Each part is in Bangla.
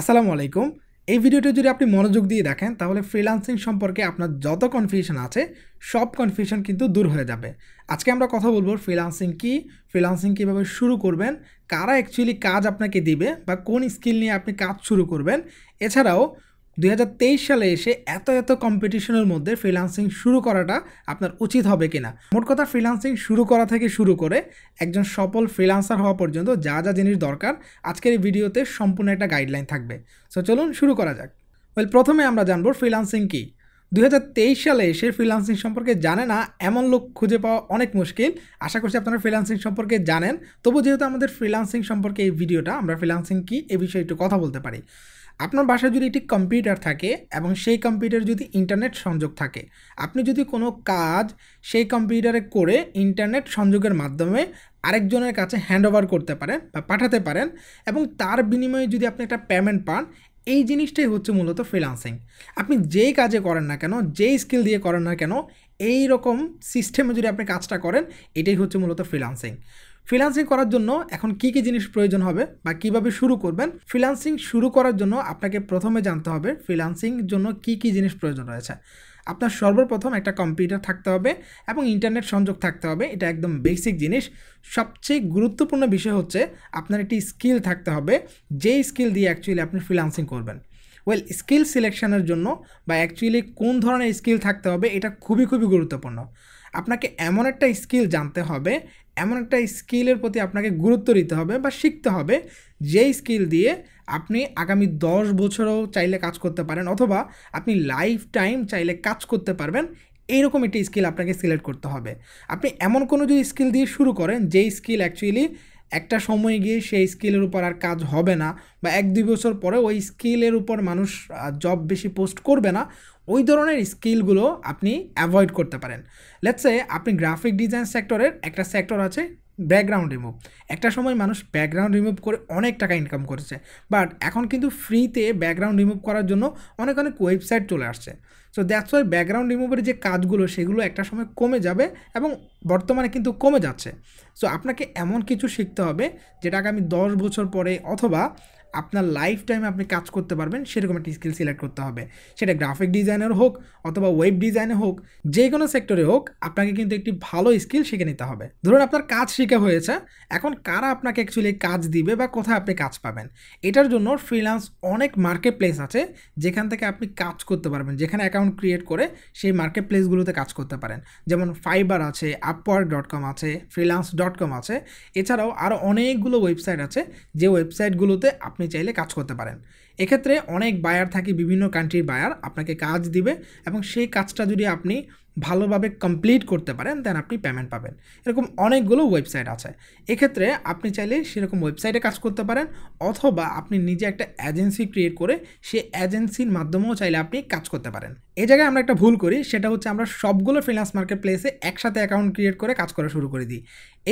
আসসালামু আলাইকুম এই ভিডিওটি যদি আপনি মনোযোগ দিয়ে দেখেন তাহলে ফ্রিলান্সিং সম্পর্কে আপনার যত কনফিউশন আছে সব কনফিউশন কিন্তু দূর হয়ে যাবে আজকে আমরা কথা বলবো ফ্রিলান্সিং কি ফ্রিলান্সিং কীভাবে শুরু করবেন কারা অ্যাকচুয়ালি কাজ আপনাকে দিবে বা কোন স্কিল নিয়ে আপনি কাজ শুরু করবেন এছাড়াও দুই সালে এসে এত এত কম্পিটিশনের মধ্যে ফ্রিলান্সিং শুরু করাটা আপনার উচিত হবে কিনা মোট কথা ফ্রিলান্সিং শুরু করা থেকে শুরু করে একজন সফল ফ্রিলান্সার হওয়া পর্যন্ত যা যা জিনিস দরকার আজকের এই ভিডিওতে সম্পূর্ণ একটা গাইডলাইন থাকবে সো চলুন শুরু করা যাক ওয়েল প্রথমে আমরা জানবো ফ্রিলান্সিং কী দু সালে এসে ফ্রিলান্সিং সম্পর্কে জানে না এমন লোক খুঁজে পাওয়া অনেক মুশকিল আশা করছি আপনারা ফ্রিলান্সিং সম্পর্কে জানেন তবু যেহেতু আমাদের ফ্রিলান্সিং সম্পর্কে এই ভিডিওটা আমরা ফ্রিলান্সিং কী এ বিষয়ে একটু কথা বলতে পারি আপনার বাসায় যদি একটি কম্পিউটার থাকে এবং সেই কম্পিউটার যদি ইন্টারনেট সংযোগ থাকে আপনি যদি কোনো কাজ সেই কম্পিউটারে করে ইন্টারনেট সংযোগের মাধ্যমে আরেকজনের কাছে হ্যান্ড ওভার করতে পারেন বা পাঠাতে পারেন এবং তার বিনিময়ে যদি আপনি একটা পেমেন্ট পান এই জিনিসটাই হচ্ছে মূলত ফ্রিলান্সিং আপনি যেই কাজে করেন না কেন যেই স্কিল দিয়ে করেন না কেন এই রকম সিস্টেমে যদি আপনি কাজটা করেন এটাই হচ্ছে মূলত ফ্রিলান্সিং ফ্রিলান্সিং করার জন্য এখন কি কি জিনিস প্রয়োজন হবে বা কিভাবে শুরু করবেন ফ্রিলান্সিং শুরু করার জন্য আপনাকে প্রথমে জানতে হবে ফ্রিলান্সিং জন্য কি কি জিনিস প্রয়োজন রয়েছে আপনার সর্বপ্রথম একটা কম্পিউটার থাকতে হবে এবং ইন্টারনেট সংযোগ থাকতে হবে এটা একদম বেসিক জিনিস সবচেয়ে গুরুত্বপূর্ণ বিষয় হচ্ছে আপনার একটি স্কিল থাকতে হবে যেই স্কিল দিয়ে অ্যাকচুয়ালি আপনি ফ্রিলান্সিং করবেন ওয়েল স্কিল সিলেকশনের জন্য বা অ্যাকচুয়ালি কোন ধরনের স্কিল থাকতে হবে এটা খুবই খুবই গুরুত্বপূর্ণ আপনাকে এমন একটা স্কিল জানতে হবে এমন একটা স্কিলের প্রতি আপনাকে গুরুত্ব দিতে হবে বা শিখতে হবে যেই স্কিল দিয়ে আপনি আগামী দশ বছরও চাইলে কাজ করতে পারেন অথবা আপনি লাইফ টাইম চাইলে কাজ করতে পারবেন এইরকম একটি স্কিল আপনাকে সিলেক্ট করতে হবে আপনি এমন কোনো যদি স্কিল দিয়ে শুরু করেন যেই স্কিল অ্যাকচুয়ালি একটা সময় গিয়ে সেই স্কিলের উপর আর কাজ হবে না বা এক দুই বছর পরে ওই স্কিলের উপর মানুষ জব বেশি পোস্ট করবে না ওই ধরনের স্কিলগুলো আপনি অ্যাভয়েড করতে পারেন লেটসে আপনি গ্রাফিক ডিজাইন সেক্টরের একটা সেক্টর আছে ব্যাকগ্রাউন্ড রিমুভ একটা সময় মানুষ ব্যাকগ্রাউন্ড রিমুভ করে অনেক টাকা ইনকাম করেছে বাট এখন কিন্তু ফ্রিতে ব্যাকগ্রাউন্ড রিমুভ করার জন্য অনেক অনেক ওয়েবসাইট চলে আসছে সো দ্যাটস ওয়াই ব্যাকগ্রাউন্ড রিমুভের যে কাজগুলো সেগুলো একটা সময় কমে যাবে এবং বর্তমানে কিন্তু কমে যাচ্ছে সো আপনাকে এমন কিছু শিখতে হবে যেটাকে আমি দশ বছর পরে অথবা আপনার লাইফ টাইমে আপনি কাজ করতে পারবেন সেরকম একটা স্কিল সিলেক্ট করতে হবে সেটা গ্রাফিক ডিজাইনার হোক অথবা ওয়েব ডিজাইনে হোক যে কোনো সেক্টরে হোক আপনাকে কিন্তু একটি ভালো স্কিল শিখে নিতে হবে ধরুন আপনার কাজ শিখে হয়েছে এখন কারা আপনাকে অ্যাকচুয়ালি কাজ দিবে বা কোথায় আপনি কাজ পাবেন এটার জন্য ফ্রিলান্স অনেক মার্কেট প্লেস আছে যেখান থেকে আপনি কাজ করতে পারবেন যেখানে অ্যাকাউন্ট ক্রিয়েট করে সেই মার্কেট প্লেসগুলোতে কাজ করতে পারেন যেমন ফাইবার আছে আপওয়ার্ক ডট কম আছে ফ্রিলান্স ডট কম আছে এছাড়াও আরও অনেকগুলো ওয়েবসাইট আছে যে ওয়েবসাইটগুলোতে আপনি চাইলে কাজ করতে পারেন এক্ষেত্রে অনেক বায়ার থাকে বিভিন্ন কান্ট্রির বায়ার আপনাকে কাজ দিবে এবং সেই কাজটা যদি আপনি ভালোভাবে কমপ্লিট করতে পারেন দেন আপনি পেমেন্ট পাবেন এরকম অনেকগুলো ওয়েবসাইট আছে এক্ষেত্রে আপনি চাইলে সেরকম ওয়েবসাইটে কাজ করতে পারেন অথবা আপনি নিজে একটা এজেন্সি ক্রিয়েট করে সেই এজেন্সির মাধ্যমেও চাইলে আপনি কাজ করতে পারেন এই জায়গায় আমরা একটা ভুল করি সেটা হচ্ছে আমরা সবগুলো ফ্রিল্যান্স মার্কেট প্লেসে একসাথে অ্যাকাউন্ট ক্রিয়েট করে কাজ করা শুরু করে দিই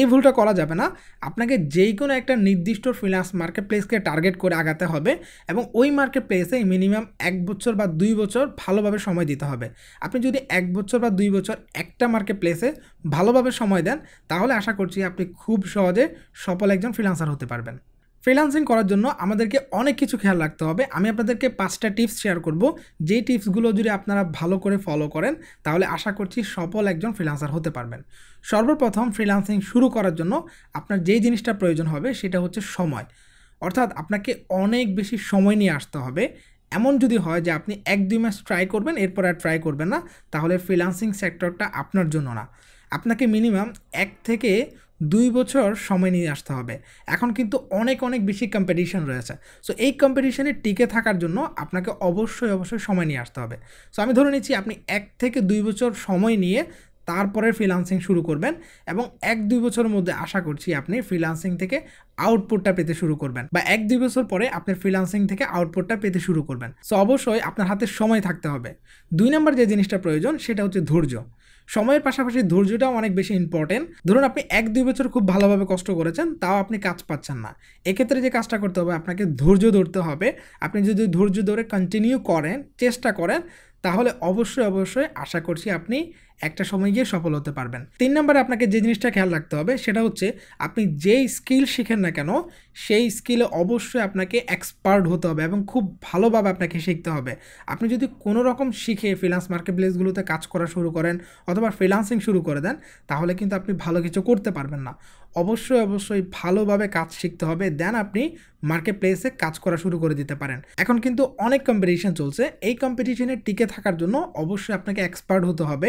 এই ভুলটা করা যাবে না আপনাকে যেই কোনো একটা নির্দিষ্ট ফ্রিল্যান্স মার্কেট প্লেসকে টার্গেট করে আগাতে হবে এবং ওই মার্কেট প্লেসে মিনিমাম এক বছর বা দুই বছর ভালোভাবে সময় দিতে হবে আপনি যদি এক বছর বা দুই বছর একটা মার্কেট প্লেসে ভালোভাবে সময় দেন তাহলে আশা করছি আপনি খুব সহজে সফল একজন ফ্রিলান্সার হতে পারবেন ফ্রিলান্সিং করার জন্য আমাদেরকে অনেক কিছু খেয়াল রাখতে হবে আমি আপনাদেরকে পাঁচটা টিপস শেয়ার করব যেই টিপসগুলো যদি আপনারা ভালো করে ফলো করেন তাহলে আশা করছি সফল একজন ফ্রিলান্সার হতে পারবেন সর্বপ্রথম ফ্রিলান্সিং শুরু করার জন্য আপনার যেই জিনিসটা প্রয়োজন হবে সেটা হচ্ছে সময় অর্থাৎ আপনাকে অনেক বেশি সময় নিয়ে আসতে হবে এমন যদি হয় যে আপনি এক দুই মাস ট্রাই করবেন এরপর আর ট্রাই করবেন না তাহলে ফ্রিলান্সিং সেক্টরটা আপনার জন্য না আপনাকে মিনিমাম এক থেকে দুই বছর সময় নিয়ে আসতে হবে এখন কিন্তু অনেক অনেক বেশি কম্পিটিশন রয়েছে সো এই কম্পিটিশানে টিকে থাকার জন্য আপনাকে অবশ্যই অবশ্যই সময় নিয়ে আসতে হবে সো আমি ধরে নিচ্ছি আপনি এক থেকে দুই বছর সময় নিয়ে তারপরে ফ্রিলান্সিং শুরু করবেন এবং এক দুই বছরের মধ্যে আশা করছি আপনি ফ্রিলান্সিং থেকে আউটপুটটা পেতে শুরু করবেন বা এক দুই বছর পরে আপনি ফ্রিলান্সিং থেকে আউটপুটটা পেতে শুরু করবেন সো অবশ্যই আপনার হাতে সময় থাকতে হবে দুই নম্বর যে জিনিসটা প্রয়োজন সেটা হচ্ছে ধৈর্য সময়ের পাশাপাশি ধৈর্যটাও অনেক বেশি ইম্পর্টেন্ট ধরুন আপনি এক দুই বছর খুব ভালোভাবে কষ্ট করেছেন তাও আপনি কাজ পাচ্ছেন না এক্ষেত্রে যে কাজটা করতে হবে আপনাকে ধৈর্য ধরতে হবে আপনি যদি ধৈর্য ধরে কন্টিনিউ করেন চেষ্টা করেন তাহলে অবশ্যই অবশ্যই আশা করছি আপনি একটা সময় গিয়ে সফল হতে পারবেন তিন নম্বরে আপনাকে যে জিনিসটা খেয়াল রাখতে হবে সেটা হচ্ছে আপনি যেই স্কিল শিখেন না কেন সেই স্কিলে অবশ্যই আপনাকে এক্সপার্ট হতে হবে এবং খুব ভালোভাবে আপনাকে শিখতে হবে আপনি যদি কোনো রকম শিখে ফ্রিলান্স মার্কেট প্লেসগুলোতে কাজ করা শুরু করেন অথবা ফ্রিলান্সিং শুরু করে দেন তাহলে কিন্তু আপনি ভালো কিছু করতে পারবেন না অবশ্যই অবশ্যই ভালোভাবে কাজ শিখতে হবে দেন আপনি মার্কেট প্লেসে কাজ করা শুরু করে দিতে পারেন এখন কিন্তু অনেক কম্পিটিশন চলছে এই কম্পিটিশনে টিকে থাকার জন্য অবশ্যই আপনাকে এক্সপার্ট হতে হবে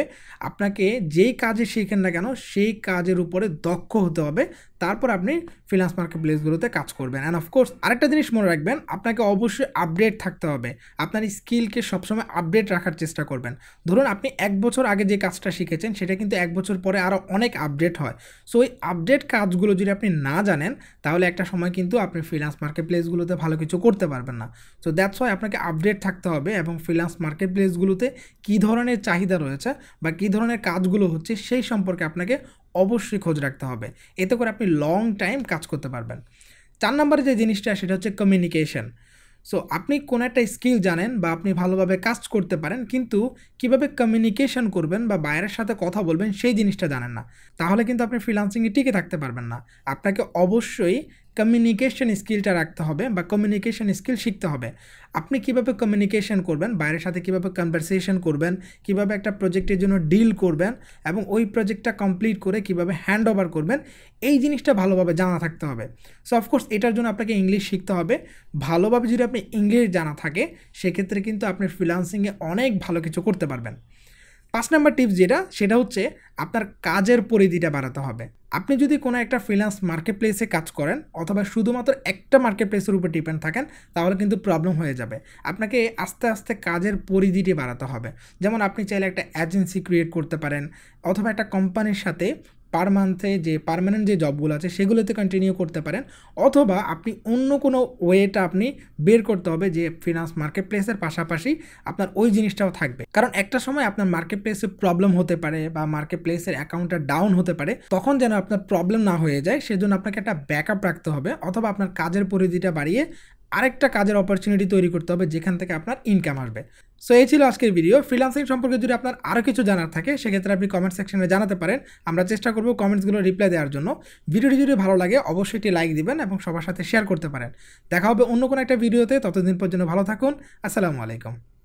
আপনাকে যেই কাজে শিখেন না কেন সেই কাজের উপরে দক্ষ হতে হবে তারপর আপনি ফ্রিলান্স মার্কেট প্লেসগুলোতে কাজ করবেন অ্যান্ড অফকোর্স আরেকটা জিনিস মনে রাখবেন আপনাকে অবশ্যই আপডেট থাকতে হবে আপনার স্কিলকে সবসময় আপডেট রাখার চেষ্টা করবেন ধরুন আপনি এক বছর আগে যে কাজটা শিখেছেন সেটা কিন্তু এক বছর পরে আরও অনেক আপডেট হয় সো ওই আপডেট কাজগুলো যদি আপনি না জানেন তাহলে একটা সময় কিন্তু আপনি ফ্রিলান্স মার্কেট প্লেসগুলোতে ভালো কিছু করতে পারবেন না সো দ্যাটস ওয়াই আপনাকে আপডেট থাকতে হবে এবং ফ্রিলান্স মার্কেট প্লেসগুলোতে কী ধরনের চাহিদা রয়েছে বা কী ধরনের কাজগুলো হচ্ছে সেই সম্পর্কে আপনাকে অবশ্যই খোঁজ রাখতে হবে এতে করে আপনি লং টাইম কাজ করতে পারবেন চার নম্বরে যে জিনিসটা সেটা হচ্ছে কমিউনিকেশন সো আপনি কোনো একটা স্কিল জানেন বা আপনি ভালোভাবে কাজ করতে পারেন কিন্তু কিভাবে কমিউনিকেশন করবেন বা বাইরের সাথে কথা বলবেন সেই জিনিসটা জানেন না তাহলে কিন্তু আপনি ফ্রিলান্সিংয়ে টিকে থাকতে পারবেন না আপনাকে অবশ্যই কমিউনিকেশন স্কিলটা রাখতে হবে বা কমিউনিকেশন স্কিল শিখতে হবে আপনি কিভাবে কমিউনিকেশন করবেন বাইরের সাথে কিভাবে কনভারসেশন করবেন কিভাবে একটা প্রজেক্টের জন্য ডিল করবেন এবং ওই প্রজেক্টটা কমপ্লিট করে কিভাবে হ্যান্ড ওভার করবেন এই জিনিসটা ভালোভাবে জানা থাকতে হবে সো অফকোর্স এটার জন্য আপনাকে ইংলিশ শিখতে হবে ভালোভাবে যদি আপনি ইংলিশ জানা থাকে সেক্ষেত্রে কিন্তু আপনি ফ্রিলান্সিংয়ে অনেক ভালো কিছু করতে পারবেন পাঁচ নাম্বার টিপস যেটা সেটা হচ্ছে আপনার কাজের পরিধিটা বাড়াতে হবে আপনি যদি কোনো একটা ফ্রিল্যান্স মার্কেট প্লেসে কাজ করেন অথবা শুধুমাত্র একটা মার্কেট প্লেসের উপর ডিপেন্ড থাকেন তাহলে কিন্তু প্রবলেম হয়ে যাবে আপনাকে আস্তে আস্তে কাজের পরিধিটি বাড়াতে হবে যেমন আপনি চাইলে একটা এজেন্সি ক্রিয়েট করতে পারেন অথবা একটা কোম্পানির সাথে পার মান্থে যে পারমানেন্ট যে জবগুলো আছে সেগুলোতে কন্টিনিউ করতে পারেন অথবা আপনি অন্য কোনো ওয়েটা আপনি বের করতে হবে যে ফিনান্স মার্কেট প্লেসের পাশাপাশি আপনার ওই জিনিসটাও থাকবে কারণ একটা সময় আপনার মার্কেট প্লেসে প্রবলেম হতে পারে বা মার্কেট প্লেসের অ্যাকাউন্টটা ডাউন হতে পারে তখন যেন আপনার প্রবলেম না হয়ে যায় সেজন্য আপনাকে একটা ব্যাকআপ রাখতে হবে অথবা আপনার কাজের পরিধিটা বাড়িয়ে আরেকটা কাজের অপরচুনিটি তৈরি করতে হবে যেখান থেকে আপনার ইনকাম আসবে সো এই ছিল আজকের ভিডিও ফ্রিলান্সিং সম্পর্কে যদি আপনার আরও কিছু জানার থাকে সেক্ষেত্রে আপনি কমেন্ট সেকশনে জানাতে পারেন আমরা চেষ্টা করব কমেন্টসগুলো রিপ্লাই দেওয়ার জন্য ভিডিওটি যদি ভালো লাগে অবশ্যই একটি লাইক দিবেন এবং সবার সাথে শেয়ার করতে পারেন দেখা হবে অন্য কোনো একটা ভিডিওতে ততদিন পর্যন্ত ভালো থাকুন আসসালামু আলাইকুম